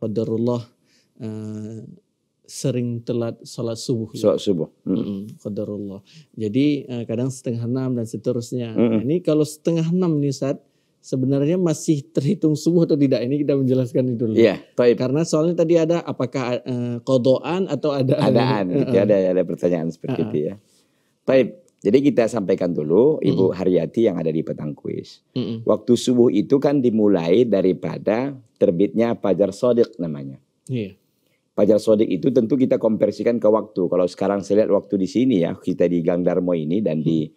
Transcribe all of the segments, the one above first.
qadarullah uh, sering telat sholat subuh. Ya. Sholat subuh. Mm. Qadarullah. Jadi uh, kadang setengah enam dan seterusnya. Mm. Nah, ini kalau setengah enam nih saat sebenarnya masih terhitung subuh atau tidak ini kita menjelaskan itu dulu. Iya. Yeah, Karena soalnya tadi ada apakah uh, eh, kodoan atau ada adaan? Adaan. Uh, ada ada pertanyaan seperti uh, itu ya. Baik, jadi kita sampaikan dulu mm-hmm. Ibu Haryati yang ada di Petang Kuis. Mm-hmm. Waktu subuh itu kan dimulai daripada terbitnya Pajar Sodik namanya. Yeah. Pajar Sodik itu tentu kita kompersikan ke waktu. Kalau sekarang saya lihat waktu di sini ya, kita di Gang Darmo ini dan di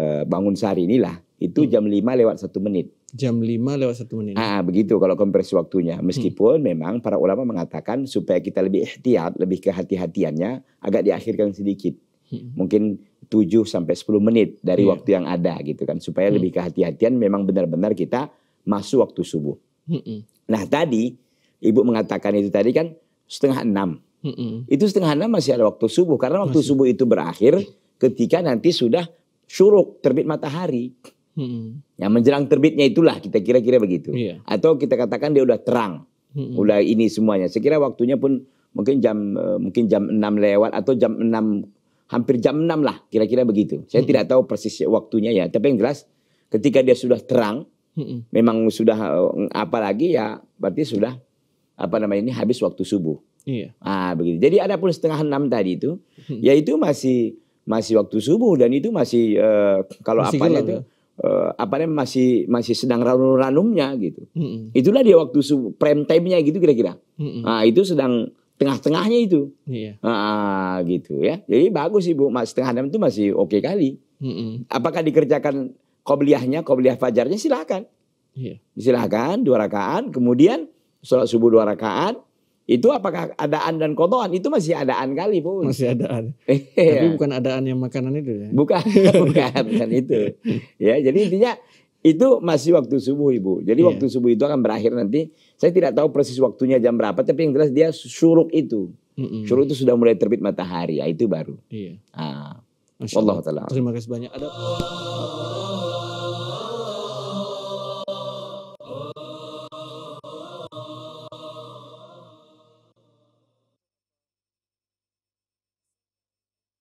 uh, Bangun Sari inilah, itu mm jam 5 lewat satu menit. Jam 5 lewat satu menit. Ah, ah, begitu kalau kompresi waktunya. Mm. Meskipun hmm. memang para ulama mengatakan supaya kita lebih ikhtiar, lebih kehati-hatiannya agak diakhirkan sedikit. Mungkin 7 sampai 10 menit dari yeah. waktu yang ada gitu kan supaya hmm. lebih kehati-hatian memang benar-benar kita masuk waktu subuh. Hmm. Nah, tadi Ibu mengatakan itu tadi kan setengah enam. Hmm. Itu setengah enam masih ada waktu subuh karena waktu masih. subuh itu berakhir ketika nanti sudah syuruk terbit matahari. Hmm. Yang menjelang terbitnya itulah kita kira-kira begitu. Yeah. Atau kita katakan dia udah terang. Hmm. Udah ini semuanya. Sekira waktunya pun mungkin jam eh, mungkin jam 6 lewat atau jam 6 hampir jam 6 lah kira-kira begitu. Saya hmm. tidak tahu persis waktunya ya, tapi yang jelas ketika dia sudah terang, hmm. memang sudah eh, apa lagi ya, berarti sudah apa namanya ini habis waktu subuh. Iya. Ah begitu. Jadi ada pun setengah enam tadi itu, hmm. ya itu masih masih waktu subuh dan itu masih uh, kalau apa itu uh, ya? eh, apa namanya masih masih sedang ranum-ranumnya gitu. Mm -hmm. Itulah dia waktu subuh prime time-nya gitu kira-kira. Mm -hmm. Nah, itu sedang tengah-tengahnya itu. Iya. Ah, gitu ya. Jadi bagus sih Bu, setengah enam itu masih oke okay kali. Mm-mm. Apakah dikerjakan kobliyahnya, kobliyah fajarnya silahkan. Iya. Silahkan dua rakaat, kemudian sholat subuh dua rakaat. Itu apakah adaan dan kodoan? Itu masih adaan kali Bu. Masih adaan. Eh. Tapi bukan adaan yang makanan itu ya? Bukan, bukan, bukan itu. Ya, jadi intinya itu masih waktu subuh ibu. Jadi yeah. waktu subuh itu akan berakhir nanti. Saya tidak tahu persis waktunya jam berapa, tapi yang jelas dia suruk itu. Mm-hmm. itu sudah mulai terbit matahari, ya itu baru. Iya. Yeah. Ah. Allah Terima kasih banyak. Ada.